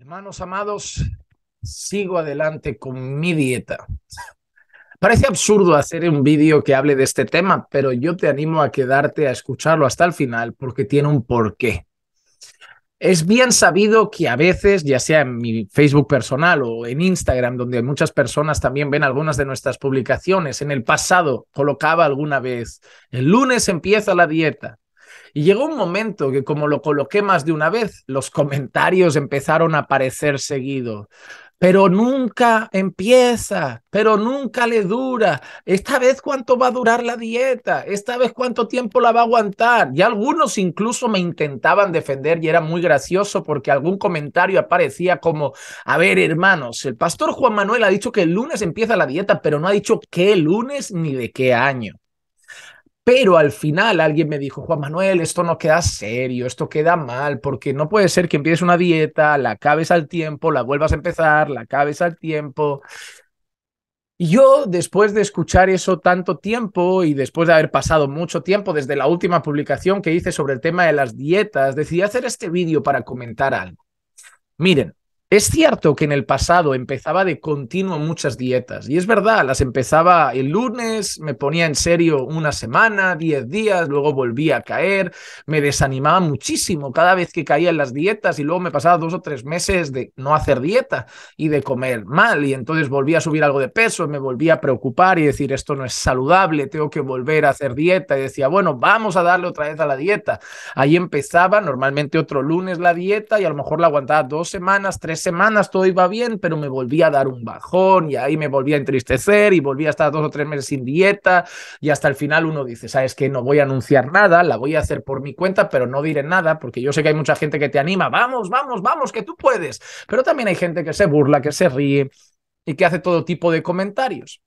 Hermanos amados, sigo adelante con mi dieta. Parece absurdo hacer un vídeo que hable de este tema, pero yo te animo a quedarte a escucharlo hasta el final porque tiene un porqué. Es bien sabido que a veces, ya sea en mi Facebook personal o en Instagram, donde muchas personas también ven algunas de nuestras publicaciones, en el pasado colocaba alguna vez, el lunes empieza la dieta, y llegó un momento que, como lo coloqué más de una vez, los comentarios empezaron a aparecer seguido. Pero nunca empieza, pero nunca le dura. Esta vez cuánto va a durar la dieta, esta vez cuánto tiempo la va a aguantar. Y algunos incluso me intentaban defender y era muy gracioso porque algún comentario aparecía como, a ver hermanos, el pastor Juan Manuel ha dicho que el lunes empieza la dieta, pero no ha dicho qué lunes ni de qué año. Pero al final alguien me dijo, Juan Manuel, esto no queda serio, esto queda mal, porque no puede ser que empieces una dieta, la acabes al tiempo, la vuelvas a empezar, la acabes al tiempo. Y yo, después de escuchar eso tanto tiempo y después de haber pasado mucho tiempo desde la última publicación que hice sobre el tema de las dietas, decidí hacer este vídeo para comentar algo. Miren, es cierto que en el pasado empezaba de continuo muchas dietas, y es verdad, las empezaba el lunes, me ponía en serio una semana, diez días, luego volvía a caer, me desanimaba muchísimo cada vez que caía en las dietas y luego me pasaba dos o tres meses de no hacer dieta y de comer mal, y entonces volvía a subir algo de peso, me volvía a preocupar y decir, esto no es saludable, tengo que volver a hacer dieta, y decía, bueno, vamos a darle otra vez a la dieta. Ahí empezaba normalmente otro lunes la dieta y a lo mejor la aguantaba dos semanas, tres semanas todo iba bien, pero me volví a dar un bajón y ahí me volví a entristecer y volvía a estar dos o tres meses sin dieta y hasta el final uno dice, sabes que no voy a anunciar nada, la voy a hacer por mi cuenta, pero no diré nada porque yo sé que hay mucha gente que te anima, vamos, vamos, vamos, que tú puedes, pero también hay gente que se burla, que se ríe y que hace todo tipo de comentarios.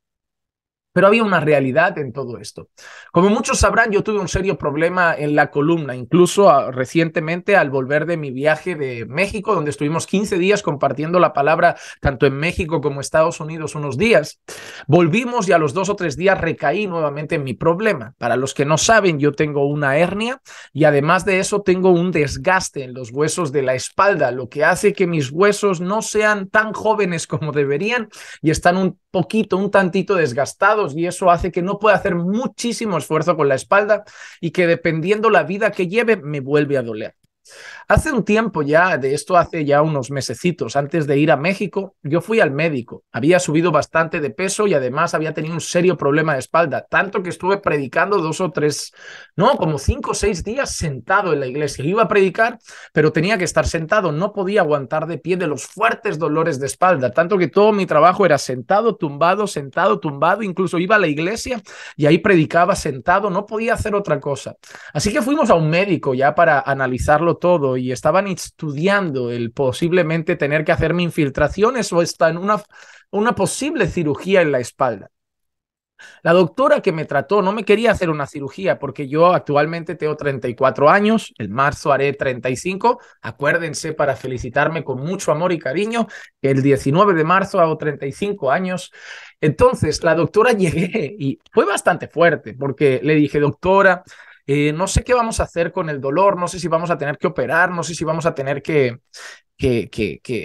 Pero había una realidad en todo esto. Como muchos sabrán, yo tuve un serio problema en la columna, incluso ah, recientemente al volver de mi viaje de México, donde estuvimos 15 días compartiendo la palabra tanto en México como Estados Unidos unos días. Volvimos y a los dos o tres días recaí nuevamente en mi problema. Para los que no saben, yo tengo una hernia y además de eso tengo un desgaste en los huesos de la espalda, lo que hace que mis huesos no sean tan jóvenes como deberían y están un poquito, un tantito desgastados y eso hace que no pueda hacer muchísimo esfuerzo con la espalda y que dependiendo la vida que lleve me vuelve a doler. Hace un tiempo ya, de esto hace ya unos mesecitos, antes de ir a México, yo fui al médico. Había subido bastante de peso y además había tenido un serio problema de espalda, tanto que estuve predicando dos o tres, no, como cinco o seis días sentado en la iglesia. Iba a predicar, pero tenía que estar sentado, no podía aguantar de pie de los fuertes dolores de espalda, tanto que todo mi trabajo era sentado, tumbado, sentado, tumbado, incluso iba a la iglesia y ahí predicaba sentado, no podía hacer otra cosa. Así que fuimos a un médico ya para analizarlo todo y estaban estudiando el posiblemente tener que hacerme infiltraciones o está en una, una posible cirugía en la espalda. La doctora que me trató no me quería hacer una cirugía porque yo actualmente tengo 34 años, el marzo haré 35. Acuérdense para felicitarme con mucho amor y cariño el 19 de marzo hago 35 años. Entonces, la doctora llegué y fue bastante fuerte porque le dije, doctora, eh, no sé qué vamos a hacer con el dolor, no sé si vamos a tener que operar, no sé si vamos a tener que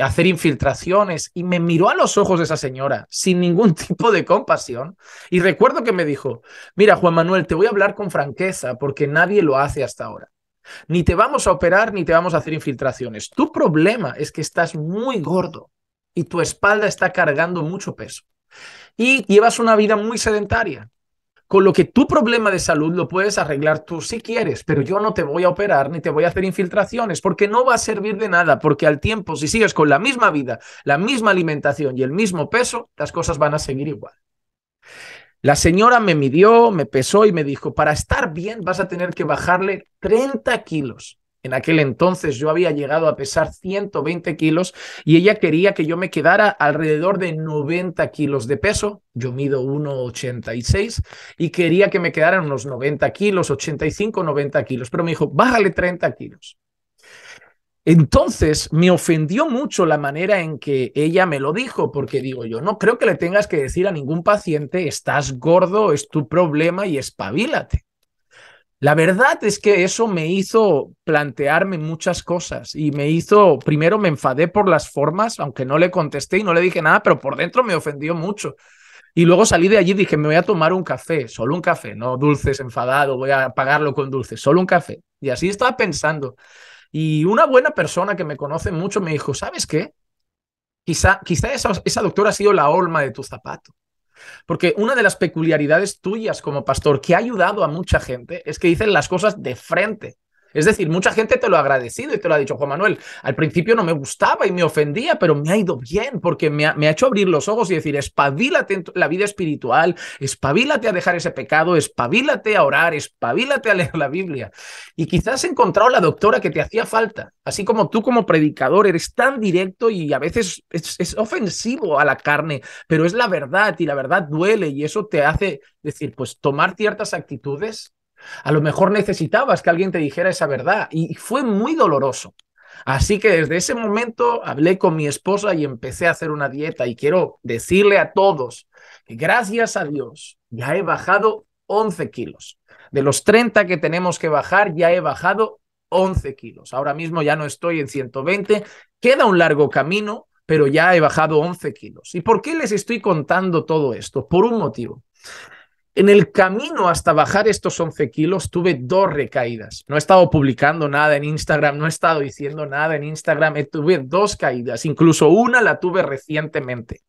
hacer infiltraciones. Y me miró a los ojos de esa señora sin ningún tipo de compasión. Y recuerdo que me dijo, mira Juan Manuel, te voy a hablar con franqueza porque nadie lo hace hasta ahora. Ni te vamos a operar ni te vamos a hacer infiltraciones. Tu problema es que estás muy gordo y tu espalda está cargando mucho peso. Y llevas una vida muy sedentaria con lo que tu problema de salud lo puedes arreglar tú si quieres, pero yo no te voy a operar ni te voy a hacer infiltraciones porque no va a servir de nada, porque al tiempo, si sigues con la misma vida, la misma alimentación y el mismo peso, las cosas van a seguir igual. La señora me midió, me pesó y me dijo, para estar bien vas a tener que bajarle 30 kilos. En aquel entonces yo había llegado a pesar 120 kilos y ella quería que yo me quedara alrededor de 90 kilos de peso. Yo mido 1,86 y quería que me quedaran unos 90 kilos, 85, 90 kilos. Pero me dijo, bájale 30 kilos. Entonces me ofendió mucho la manera en que ella me lo dijo, porque digo yo, no creo que le tengas que decir a ningún paciente, estás gordo, es tu problema y espabilate. La verdad es que eso me hizo plantearme muchas cosas y me hizo, primero me enfadé por las formas, aunque no le contesté y no le dije nada, pero por dentro me ofendió mucho. Y luego salí de allí y dije, me voy a tomar un café, solo un café, no dulces, enfadado, voy a pagarlo con dulces, solo un café. Y así estaba pensando. Y una buena persona que me conoce mucho me dijo, ¿sabes qué? Quizá, quizá esa, esa doctora ha sido la olma de tu zapato. Porque una de las peculiaridades tuyas como pastor que ha ayudado a mucha gente es que dicen las cosas de frente. Es decir, mucha gente te lo ha agradecido y te lo ha dicho, Juan Manuel, al principio no me gustaba y me ofendía, pero me ha ido bien porque me ha, hecho abrir los ojos y decir, espabilate la vida espiritual, espabilate a dejar ese pecado, espabilate a orar, espabilate a leer la Biblia. Y quizás he encontrado la doctora que te hacía falta, así como tú como predicador eres tan directo y a veces es ofensivo a la carne, pero es la verdad y la verdad duele y eso te hace decir, pues tomar ciertas actitudes a lo mejor necesitabas que alguien te dijera esa verdad y fue muy doloroso. Así que desde ese momento hablé con mi esposa y empecé a hacer una dieta y quiero decirle a todos que gracias a Dios ya he bajado 11 kilos. De los 30 que tenemos que bajar, ya he bajado 11 kilos. Ahora mismo ya no estoy en 120. Queda un largo camino, pero ya he bajado 11 kilos. ¿Y por qué les estoy contando todo esto? Por un motivo. En el camino hasta bajar estos 11 kilos tuve dos recaídas. No he estado publicando nada en Instagram, no he estado diciendo nada en Instagram. Eh, tuve dos caídas, incluso una la tuve recientemente.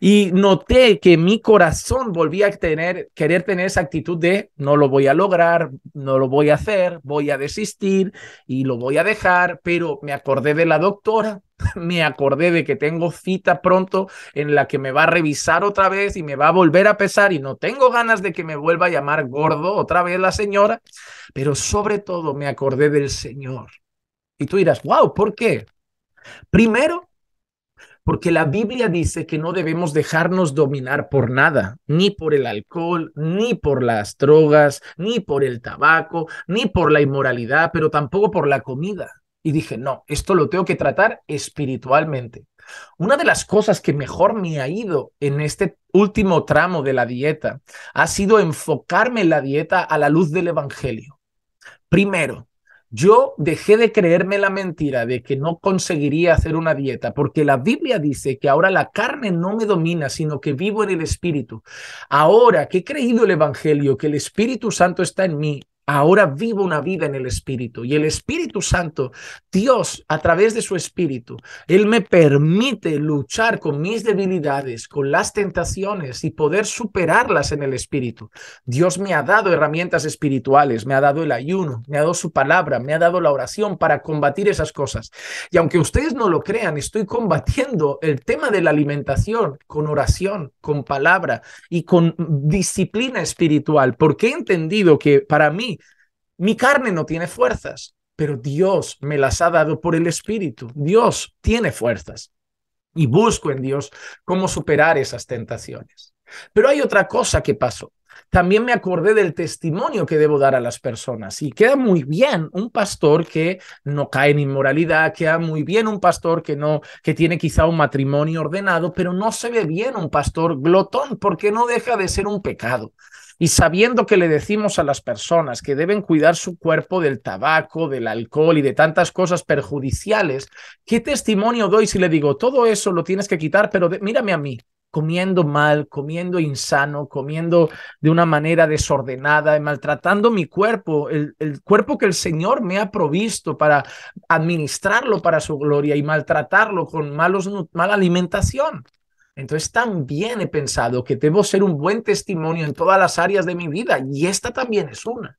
Y noté que mi corazón volvía a tener, querer tener esa actitud de no lo voy a lograr, no lo voy a hacer, voy a desistir y lo voy a dejar, pero me acordé de la doctora, me acordé de que tengo cita pronto en la que me va a revisar otra vez y me va a volver a pesar y no tengo ganas de que me vuelva a llamar gordo otra vez la señora, pero sobre todo me acordé del Señor. Y tú dirás, wow, ¿por qué? Primero, porque la Biblia dice que no debemos dejarnos dominar por nada, ni por el alcohol, ni por las drogas, ni por el tabaco, ni por la inmoralidad, pero tampoco por la comida. Y dije, no, esto lo tengo que tratar espiritualmente. Una de las cosas que mejor me ha ido en este último tramo de la dieta ha sido enfocarme en la dieta a la luz del Evangelio. Primero, yo dejé de creerme la mentira de que no conseguiría hacer una dieta, porque la Biblia dice que ahora la carne no me domina, sino que vivo en el Espíritu. Ahora que he creído el Evangelio, que el Espíritu Santo está en mí, Ahora vivo una vida en el Espíritu y el Espíritu Santo, Dios a través de su Espíritu, Él me permite luchar con mis debilidades, con las tentaciones y poder superarlas en el Espíritu. Dios me ha dado herramientas espirituales, me ha dado el ayuno, me ha dado su palabra, me ha dado la oración para combatir esas cosas. Y aunque ustedes no lo crean, estoy combatiendo el tema de la alimentación con oración, con palabra y con disciplina espiritual, porque he entendido que para mí mi carne no tiene fuerzas, pero Dios me las ha dado por el Espíritu. Dios tiene fuerzas. Y busco en Dios cómo superar esas tentaciones. Pero hay otra cosa que pasó. También me acordé del testimonio que debo dar a las personas y queda muy bien un pastor que no cae en inmoralidad, queda muy bien un pastor que no que tiene quizá un matrimonio ordenado, pero no se ve bien un pastor glotón porque no deja de ser un pecado. Y sabiendo que le decimos a las personas que deben cuidar su cuerpo del tabaco, del alcohol y de tantas cosas perjudiciales, ¿qué testimonio doy si le digo, todo eso lo tienes que quitar, pero mírame a mí, comiendo mal, comiendo insano, comiendo de una manera desordenada, maltratando mi cuerpo, el, el, cuerpo que el Señor me ha provisto para administrarlo para su gloria y maltratarlo con malos, mala alimentación. Entonces también he pensado que debo ser un buen testimonio en todas las áreas de mi vida y esta también es una.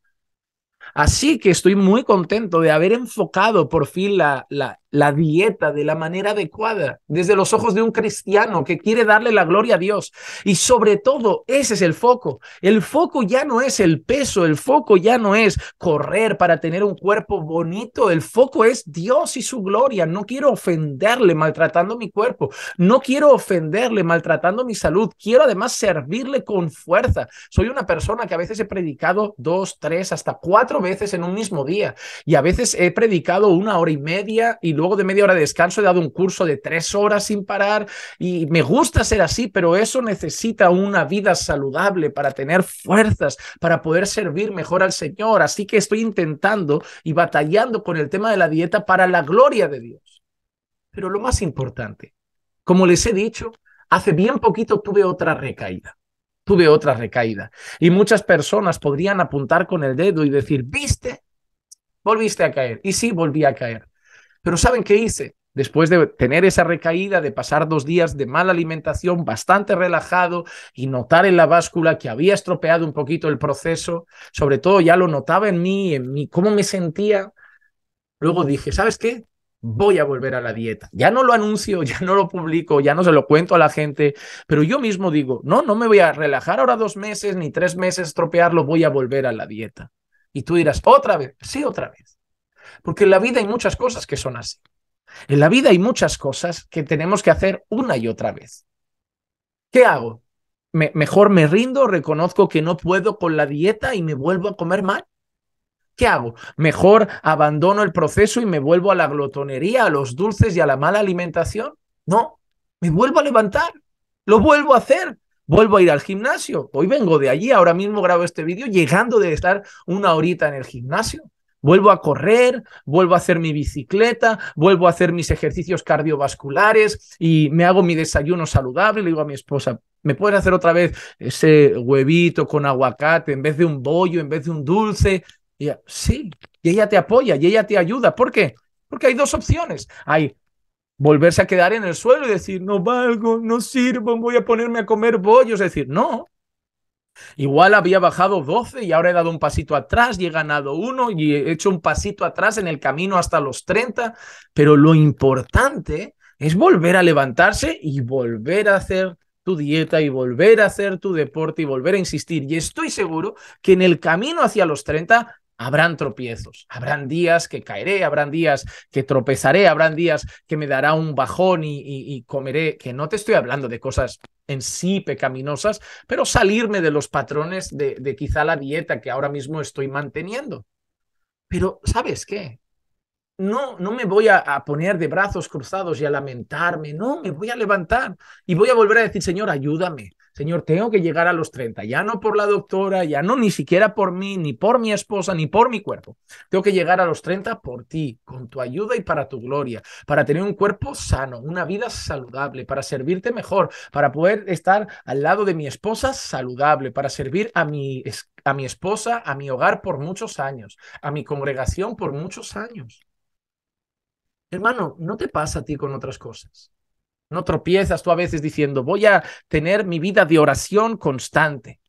Así que estoy muy contento de haber enfocado por fin la, la, la dieta de la manera adecuada, desde los ojos de un cristiano que quiere darle la gloria a Dios. Y sobre todo, ese es el foco. El foco ya no es el peso, el foco ya no es correr para tener un cuerpo bonito, el foco es Dios y su gloria. No quiero ofenderle maltratando mi cuerpo, no quiero ofenderle maltratando mi salud, quiero además servirle con fuerza. Soy una persona que a veces he predicado dos, tres, hasta cuatro veces en un mismo día y a veces he predicado una hora y media y luego luego de media hora de descanso he dado un curso de tres horas sin parar y me gusta ser así, pero eso necesita una vida saludable para tener fuerzas, para poder servir mejor al Señor. Así que estoy intentando y batallando con el tema de la dieta para la gloria de Dios. Pero lo más importante, como les he dicho, hace bien poquito tuve otra recaída tuve otra recaída. Y muchas personas podrían apuntar con el dedo y decir, viste, volviste a caer. Y sí, volví a caer. Pero ¿saben qué hice? Después de tener esa recaída, de pasar dos días de mala alimentación, bastante relajado y notar en la báscula que había estropeado un poquito el proceso, sobre todo ya lo notaba en mí, en mí, cómo me sentía, luego dije, ¿sabes qué? Voy a volver a la dieta. Ya no lo anuncio, ya no lo publico, ya no se lo cuento a la gente, pero yo mismo digo, no, no me voy a relajar ahora dos meses ni tres meses, estropearlo, voy a volver a la dieta. Y tú dirás, otra vez, sí, otra vez. Porque en la vida hay muchas cosas que son así. En la vida hay muchas cosas que tenemos que hacer una y otra vez. ¿Qué hago? mejor me rindo, reconozco que no puedo con la dieta y me vuelvo a comer mal. ¿Qué hago? Mejor abandono el proceso y me vuelvo a la glotonería, a los dulces y a la mala alimentación. No, me vuelvo a levantar, lo vuelvo a hacer, vuelvo a ir al gimnasio. Hoy vengo de allí, ahora mismo grabo este vídeo llegando de estar una horita en el gimnasio. Vuelvo a correr, vuelvo a hacer mi bicicleta, vuelvo a hacer mis ejercicios cardiovasculares y me hago mi desayuno saludable. Le digo a mi esposa, ¿me puedes hacer otra vez ese huevito con aguacate en vez de un bollo, en vez de un dulce? Y sí, y ella te apoya y ella te ayuda. ¿Por qué? Porque hay dos opciones. Hay volverse a quedar en el suelo y decir, no valgo, no sirvo, voy a ponerme a comer bollos. Es decir, no, Igual había bajado 12 y ahora he dado un pasito atrás y he ganado uno y he hecho un pasito atrás en el camino hasta los 30, pero lo importante es volver a levantarse y volver a hacer tu dieta y volver a hacer tu deporte y volver a insistir. Y estoy seguro que en el camino hacia los 30 Habrán tropiezos, habrán días que caeré, habrán días que tropezaré, habrán días que me dará un bajón y, comeré, que no te estoy hablando de cosas en sí pecaminosas, pero salirme de los patrones de, quizá la dieta que ahora mismo estoy manteniendo. Pero ¿sabes qué? No, no me voy a, poner de brazos cruzados y a lamentarme, no, me voy a levantar y voy a volver a decir, Señor, ayúdame, Señor, tengo que llegar a los 30, ya no por la doctora, ya no ni siquiera por mí, ni por mi esposa, ni por mi cuerpo. Tengo que llegar a los 30 por ti, con tu ayuda y para tu gloria, para tener un cuerpo sano, una vida saludable, para servirte mejor, para poder estar al lado de mi esposa saludable, para servir a mi, a mi esposa, a mi hogar por muchos años, a mi congregación por muchos años. Hermano, ¿no te pasa a ti con otras cosas? No tropiezas tú a veces diciendo, voy a tener mi vida de oración constante.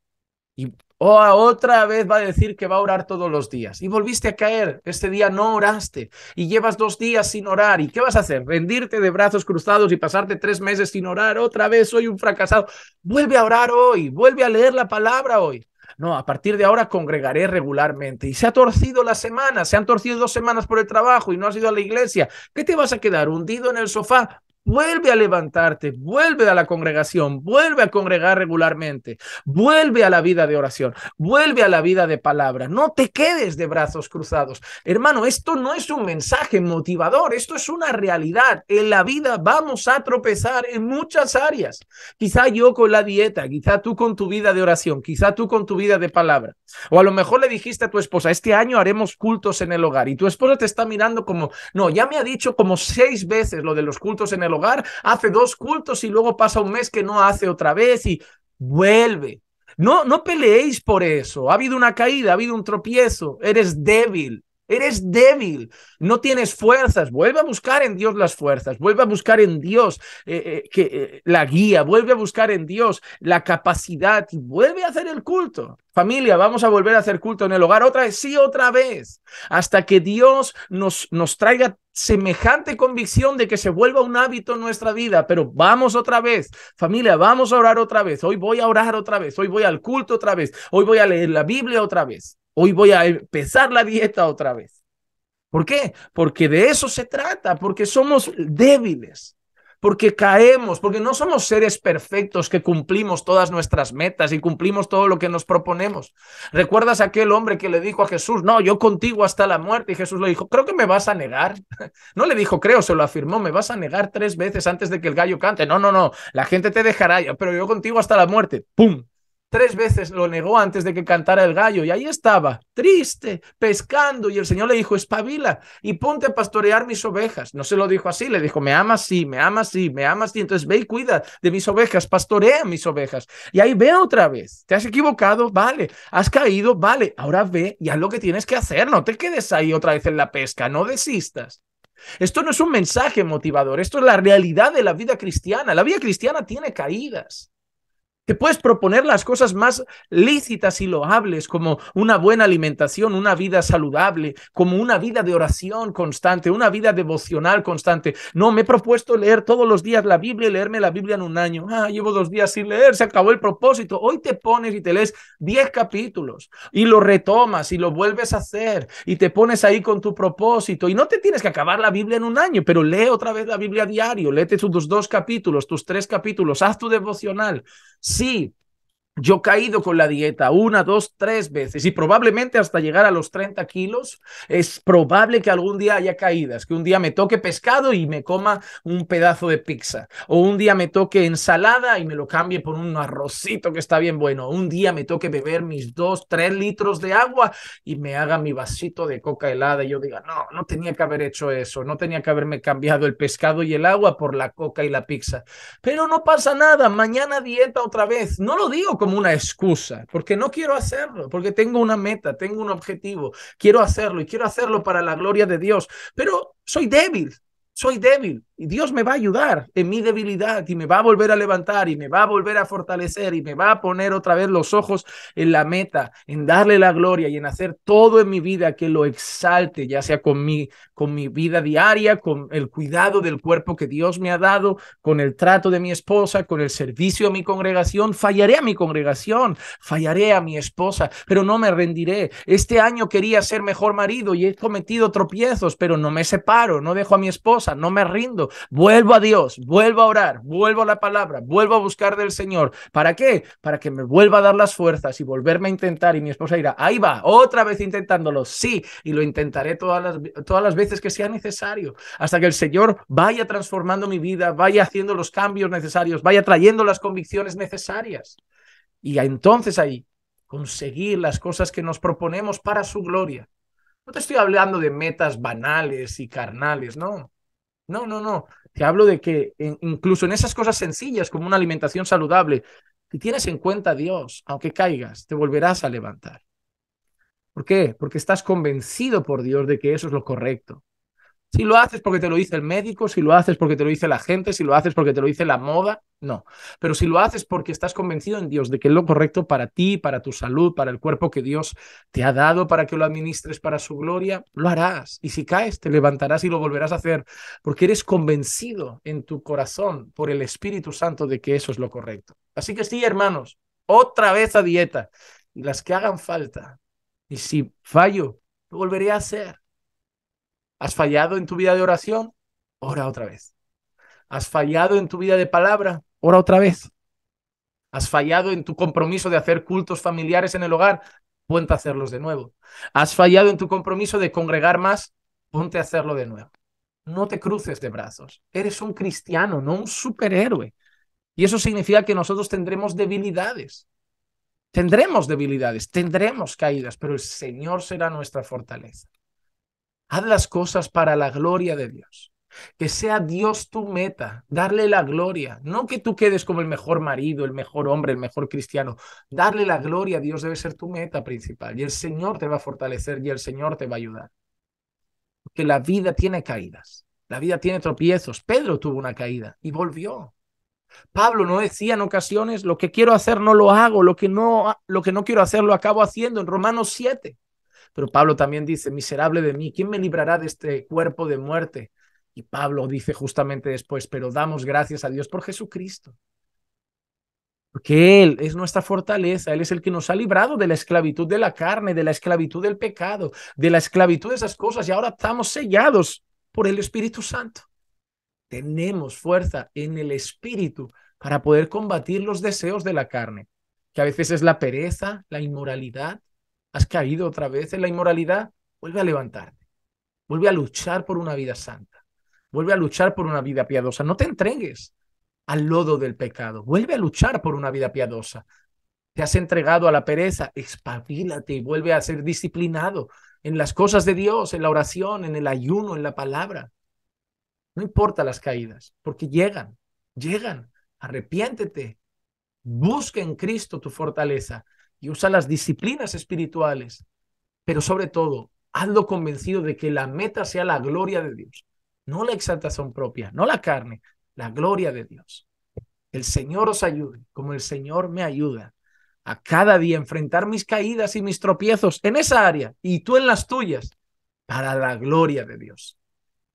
Y o otra vez va a decir que va a orar todos los días. Y volviste a caer. Este día no oraste. Y llevas dos días sin orar. ¿Y qué vas a hacer? ¿Rendirte de brazos cruzados y pasarte tres meses sin orar? Otra vez soy un fracasado. Vuelve a orar hoy. Vuelve a leer la palabra hoy. No, a partir de ahora congregaré regularmente. Y se ha torcido la semana, se han torcido dos semanas por el trabajo y no has ido a la iglesia. ¿Qué te vas a quedar? ¿Hundido en el sofá? Vuelve a levantarte, vuelve a la congregación, vuelve a congregar regularmente, vuelve a la vida de oración, vuelve a la vida de palabra. No te quedes de brazos cruzados. Hermano, esto no es un mensaje motivador, esto es una realidad. En la vida vamos a tropezar en muchas áreas. Quizá yo con la dieta, quizá tú con tu vida de oración, quizá tú con tu vida de palabra. O a lo mejor le dijiste a tu esposa, este año haremos cultos en el hogar y tu esposa te está mirando como, no, ya me ha dicho como seis veces lo de los cultos en el hogar, hace dos cultos y luego pasa un mes que no hace otra vez y vuelve. No, no peleéis por eso. Ha habido una caída, ha habido un tropiezo. Eres débil. Eres débil, no tienes fuerzas. Vuelve a buscar en Dios las fuerzas, vuelve a buscar en Dios eh, eh, que, eh, la guía, vuelve a buscar en Dios la capacidad y vuelve a hacer el culto. Familia, vamos a volver a hacer culto en el hogar otra vez, sí, otra vez, hasta que Dios nos, nos traiga semejante convicción de que se vuelva un hábito en nuestra vida, pero vamos otra vez, familia, vamos a orar otra vez, hoy voy a orar otra vez, hoy voy al culto otra vez, hoy voy a leer la Biblia otra vez. Hoy voy a empezar la dieta otra vez. ¿Por qué? Porque de eso se trata, porque somos débiles, porque caemos, porque no somos seres perfectos que cumplimos todas nuestras metas y cumplimos todo lo que nos proponemos. ¿Recuerdas aquel hombre que le dijo a Jesús, no, yo contigo hasta la muerte? Y Jesús le dijo, creo que me vas a negar. No le dijo, creo, se lo afirmó, me vas a negar tres veces antes de que el gallo cante. No, no, no, la gente te dejará, pero yo contigo hasta la muerte. ¡Pum! Tres veces lo negó antes de que cantara el gallo y ahí estaba, triste, pescando. Y el Señor le dijo, espabila y ponte a pastorear mis ovejas. No se lo dijo así, le dijo, me amas, sí, me amas, sí, me amas, sí. Entonces ve y cuida de mis ovejas, pastorea mis ovejas. Y ahí ve otra vez, te has equivocado, vale, has caído, vale, ahora ve y haz lo que tienes que hacer, no te quedes ahí otra vez en la pesca, no desistas. Esto no es un mensaje motivador, esto es la realidad de la vida cristiana. La vida cristiana tiene caídas. Te puedes proponer las cosas más lícitas y loables, como una buena alimentación, una vida saludable, como una vida de oración constante, una vida devocional constante. No, me he propuesto leer todos los días la Biblia y leerme la Biblia en un año. Ah, llevo dos días sin leer, se acabó el propósito. Hoy te pones y te lees diez capítulos y lo retomas y lo vuelves a hacer y te pones ahí con tu propósito. Y no te tienes que acabar la Biblia en un año, pero lee otra vez la Biblia diario, léete tus dos capítulos, tus tres capítulos, haz tu devocional Sí, yo he caído con la dieta una, dos, tres veces y probablemente hasta llegar a los 30 kilos. Es probable que algún día haya caídas, que un día me toque pescado y me coma un pedazo de pizza, o un día me toque ensalada y me lo cambie por un arrocito que está bien bueno, un día me toque beber mis dos, tres litros de agua y me haga mi vasito de coca helada y yo diga, no, no tenía que haber hecho eso, no tenía que haberme cambiado el pescado y el agua por la coca y la pizza. Pero no pasa nada, mañana dieta otra vez. No lo digo como una excusa, porque no quiero hacerlo, porque tengo una meta, tengo un objetivo, quiero hacerlo y quiero hacerlo para la gloria de Dios, pero soy débil, soy débil. Y Dios me va a ayudar en mi debilidad y me va a volver a levantar y me va a volver a fortalecer y me va a poner otra vez los ojos en la meta, en darle la gloria y en hacer todo en mi vida que lo exalte, ya sea con mi, con mi vida diaria, con el cuidado del cuerpo que Dios me ha dado, con el trato de mi esposa, con el servicio a mi congregación. Fallaré a mi congregación, fallaré a mi esposa, pero no me rendiré. Este año quería ser mejor marido y he cometido tropiezos, pero no me separo, no dejo a mi esposa, no me rindo vuelvo a Dios, vuelvo a orar, vuelvo a la palabra, vuelvo a buscar del Señor. ¿Para qué? Para que me vuelva a dar las fuerzas y volverme a intentar. Y mi esposa irá ahí va, otra vez intentándolo. Sí, y lo intentaré todas las, todas las veces que sea necesario, hasta que el Señor vaya transformando mi vida, vaya haciendo los cambios necesarios, vaya trayendo las convicciones necesarias. Y entonces ahí conseguir las cosas que nos proponemos para su gloria. No te estoy hablando de metas banales y carnales, no. No, no, no. Te hablo de que incluso en esas cosas sencillas como una alimentación saludable, si tienes en cuenta a Dios, aunque caigas, te volverás a levantar. ¿Por qué? Porque estás convencido por Dios de que eso es lo correcto. Si lo haces porque te lo dice el médico, si lo haces porque te lo dice la gente, si lo haces porque te lo dice la moda, no. Pero si lo haces porque estás convencido en Dios de que es lo correcto para ti, para tu salud, para el cuerpo que Dios te ha dado para que lo administres para su gloria, lo harás. Y si caes, te levantarás y lo volverás a hacer porque eres convencido en tu corazón por el Espíritu Santo de que eso es lo correcto. Así que sí, hermanos, otra vez a dieta y las que hagan falta. Y si fallo, lo volveré a hacer ¿Has fallado en tu vida de oración? Ora otra vez. ¿Has fallado en tu vida de palabra? Ora otra vez. ¿Has fallado en tu compromiso de hacer cultos familiares en el hogar? Ponte a hacerlos de nuevo. ¿Has fallado en tu compromiso de congregar más? Ponte a hacerlo de nuevo. No te cruces de brazos. Eres un cristiano, no un superhéroe. Y eso significa que nosotros tendremos debilidades. Tendremos debilidades, tendremos caídas, pero el Señor será nuestra fortaleza. Haz las cosas para la gloria de Dios. Que sea Dios tu meta, darle la gloria. No que tú quedes como el mejor marido, el mejor hombre, el mejor cristiano. Darle la gloria a Dios debe ser tu meta principal. Y el Señor te va a fortalecer y el Señor te va a ayudar. Porque la vida tiene caídas, la vida tiene tropiezos. Pedro tuvo una caída y volvió. Pablo no decía en ocasiones, lo que quiero hacer no lo hago, lo que no, lo que no quiero hacer lo acabo haciendo en Romanos 7. Pero Pablo también dice, miserable de mí, ¿quién me librará de este cuerpo de muerte? Y Pablo dice justamente después, pero damos gracias a Dios por Jesucristo. Porque Él es nuestra fortaleza, Él es el que nos ha librado de la esclavitud de la carne, de la esclavitud del pecado, de la esclavitud de esas cosas y ahora estamos sellados por el Espíritu Santo. Tenemos fuerza en el Espíritu para poder combatir los deseos de la carne, que a veces es la pereza, la inmoralidad, has caído otra vez en la inmoralidad, vuelve a levantarte, vuelve a luchar por una vida santa, vuelve a luchar por una vida piadosa, no te entregues al lodo del pecado, vuelve a luchar por una vida piadosa. Te has entregado a la pereza, espabilate y vuelve a ser disciplinado en las cosas de Dios, en la oración, en el ayuno, en la palabra. No importa las caídas, porque llegan, llegan. Arrepiéntete, busca en Cristo tu fortaleza y usa las disciplinas espirituales, pero sobre todo, hazlo convencido de que la meta sea la gloria de Dios, no la exaltación propia, no la carne, la gloria de Dios. El Señor os ayude, como el Señor me ayuda a cada día enfrentar mis caídas y mis tropiezos en esa área y tú en las tuyas, para la gloria de Dios.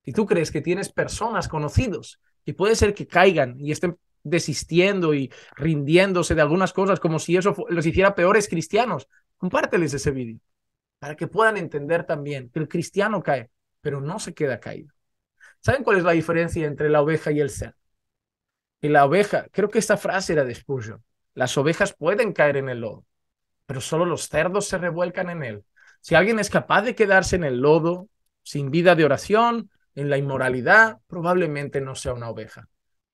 y tú crees que tienes personas conocidos y puede ser que caigan y estén desistiendo y rindiéndose de algunas cosas como si eso los hiciera peores cristianos. Compárteles ese vídeo para que puedan entender también que el cristiano cae, pero no se queda caído. ¿Saben cuál es la diferencia entre la oveja y el cerdo? Y la oveja, creo que esta frase era de Spurgeon, las ovejas pueden caer en el lodo, pero solo los cerdos se revuelcan en él. Si alguien es capaz de quedarse en el lodo, sin vida de oración, en la inmoralidad, probablemente no sea una oveja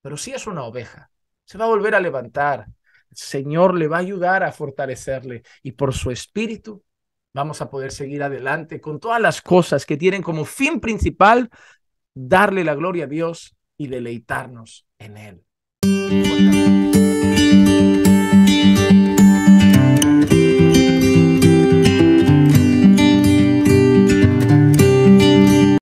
pero sí es una oveja. Se va a volver a levantar. El Señor le va a ayudar a fortalecerle y por su espíritu vamos a poder seguir adelante con todas las cosas que tienen como fin principal darle la gloria a Dios y deleitarnos en Él.